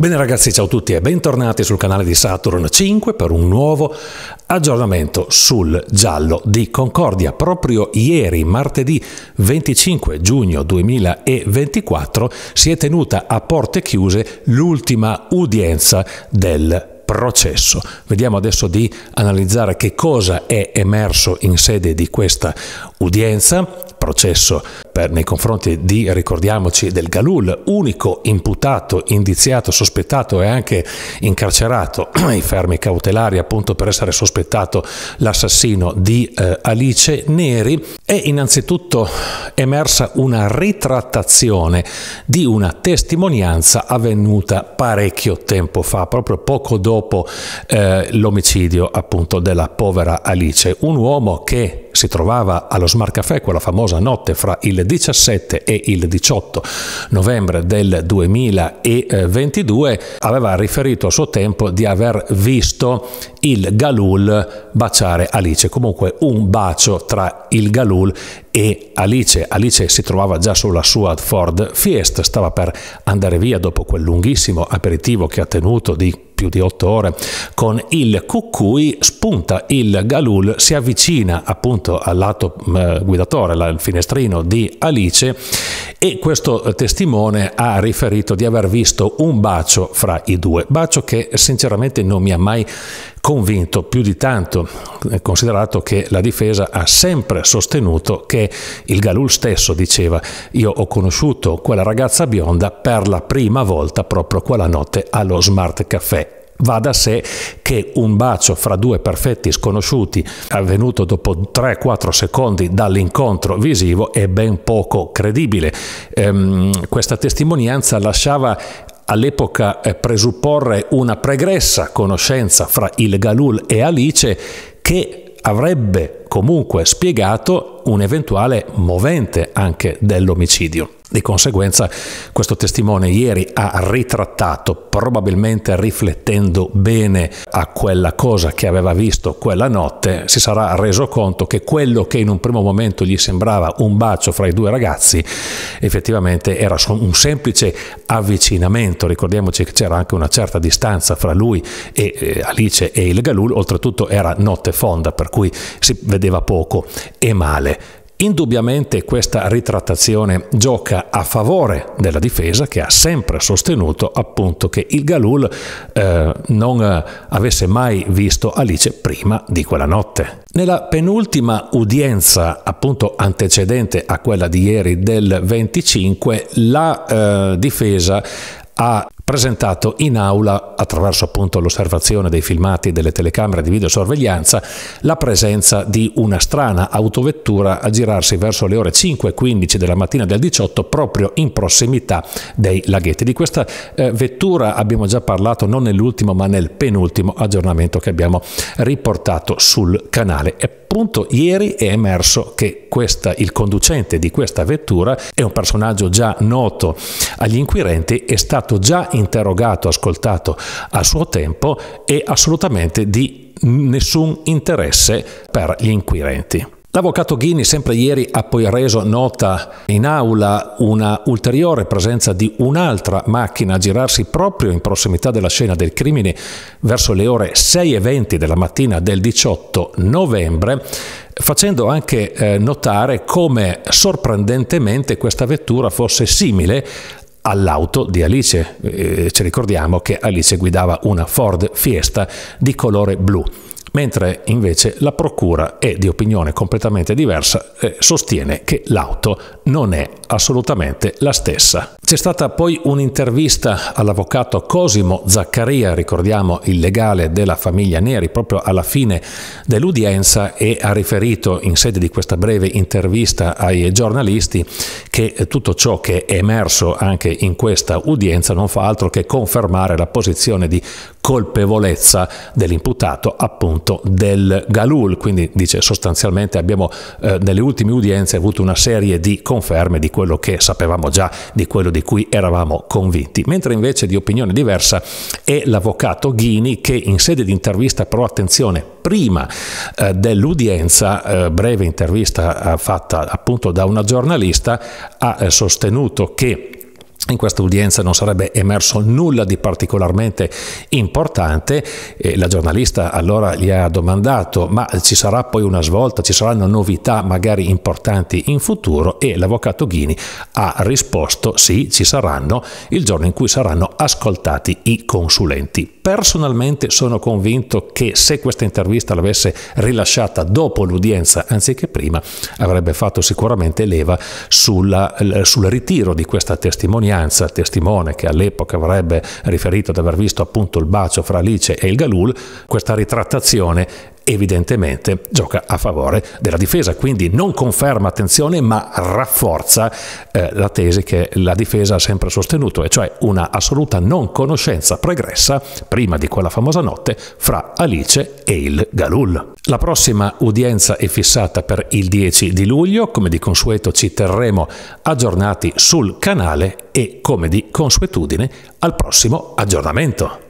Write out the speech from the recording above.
Bene ragazzi, ciao a tutti e bentornati sul canale di Saturn 5 per un nuovo aggiornamento sul giallo di Concordia. Proprio ieri, martedì 25 giugno 2024, si è tenuta a porte chiuse l'ultima udienza del processo. Vediamo adesso di analizzare che cosa è emerso in sede di questa udienza processo per, nei confronti di, ricordiamoci, del Galul, unico imputato, indiziato, sospettato e anche incarcerato ai fermi cautelari appunto per essere sospettato l'assassino di eh, Alice Neri, è innanzitutto emersa una ritrattazione di una testimonianza avvenuta parecchio tempo fa, proprio poco dopo eh, l'omicidio appunto della povera Alice, un uomo che si trovava allo Smart Café, quella famosa famosa notte fra il 17 e il 18 novembre del 2022, aveva riferito a suo tempo di aver visto il Galul baciare Alice, comunque un bacio tra il Galul e Alice. Alice si trovava già sulla sua Ford Fiesta, stava per andare via dopo quel lunghissimo aperitivo che ha tenuto di più di otto ore con il Cucui, spunta il Galul, si avvicina appunto al lato eh, guidatore, al finestrino di Alice e questo testimone ha riferito di aver visto un bacio fra i due, bacio che sinceramente non mi ha mai convinto più di tanto, eh, considerato che la difesa ha sempre sostenuto che il Galul stesso diceva io ho conosciuto quella ragazza bionda per la prima volta proprio quella notte allo Smart Café Va da sé che un bacio fra due perfetti sconosciuti avvenuto dopo 3-4 secondi dall'incontro visivo è ben poco credibile. Ehm, questa testimonianza lasciava all'epoca eh, presupporre una pregressa conoscenza fra il Galul e Alice che avrebbe comunque spiegato un eventuale movente anche dell'omicidio. Di conseguenza questo testimone ieri ha ritrattato, probabilmente riflettendo bene a quella cosa che aveva visto quella notte, si sarà reso conto che quello che in un primo momento gli sembrava un bacio fra i due ragazzi effettivamente era un semplice avvicinamento. Ricordiamoci che c'era anche una certa distanza fra lui e eh, Alice e il Galul, oltretutto era notte fonda, per cui si vedeva vedeva poco e male. Indubbiamente questa ritrattazione gioca a favore della difesa che ha sempre sostenuto appunto che il Galul eh, non eh, avesse mai visto Alice prima di quella notte. Nella penultima udienza, appunto antecedente a quella di ieri del 25, la eh, difesa ha presentato in aula attraverso appunto l'osservazione dei filmati delle telecamere di videosorveglianza la presenza di una strana autovettura a girarsi verso le ore 5.15 della mattina del 18 proprio in prossimità dei laghetti. Di questa eh, vettura abbiamo già parlato non nell'ultimo ma nel penultimo aggiornamento che abbiamo riportato sul canale. E Appunto ieri è emerso che questa, il conducente di questa vettura è un personaggio già noto agli inquirenti, è stato già interrogato, ascoltato a suo tempo e assolutamente di nessun interesse per gli inquirenti. L'avvocato Ghini sempre ieri ha poi reso nota in aula una ulteriore presenza di un'altra macchina a girarsi proprio in prossimità della scena del crimine verso le ore 6.20 della mattina del 18 novembre, facendo anche eh, notare come sorprendentemente questa vettura fosse simile all'auto di Alice. Eh, ci ricordiamo che Alice guidava una Ford Fiesta di colore blu mentre invece la Procura è di opinione completamente diversa e eh, sostiene che l'auto non è assolutamente la stessa. C'è stata poi un'intervista all'avvocato Cosimo Zaccaria, ricordiamo il legale della famiglia Neri, proprio alla fine dell'udienza e ha riferito in sede di questa breve intervista ai giornalisti che eh, tutto ciò che è emerso anche in questa udienza non fa altro che confermare la posizione di colpevolezza dell'imputato appunto del Galul, quindi dice sostanzialmente abbiamo eh, nelle ultime udienze avuto una serie di conferme di quello che sapevamo già, di quello di cui eravamo convinti, mentre invece di opinione diversa è l'avvocato Ghini che in sede di intervista però attenzione prima eh, dell'udienza, eh, breve intervista eh, fatta appunto da una giornalista, ha eh, sostenuto che in questa udienza non sarebbe emerso nulla di particolarmente importante, eh, la giornalista allora gli ha domandato ma ci sarà poi una svolta, ci saranno novità magari importanti in futuro e l'avvocato Ghini ha risposto sì, ci saranno il giorno in cui saranno ascoltati i consulenti. Personalmente sono convinto che se questa intervista l'avesse rilasciata dopo l'udienza anziché prima avrebbe fatto sicuramente leva sulla, sul ritiro di questa testimonianza testimonianza, testimone che all'epoca avrebbe riferito di aver visto appunto il bacio fra Alice e il Galul, questa ritrattazione evidentemente gioca a favore della difesa, quindi non conferma attenzione ma rafforza eh, la tesi che la difesa ha sempre sostenuto, e cioè una assoluta non conoscenza pregressa prima di quella famosa notte fra Alice e il Galul. La prossima udienza è fissata per il 10 di luglio, come di consueto ci terremo aggiornati sul canale e come di consuetudine al prossimo aggiornamento.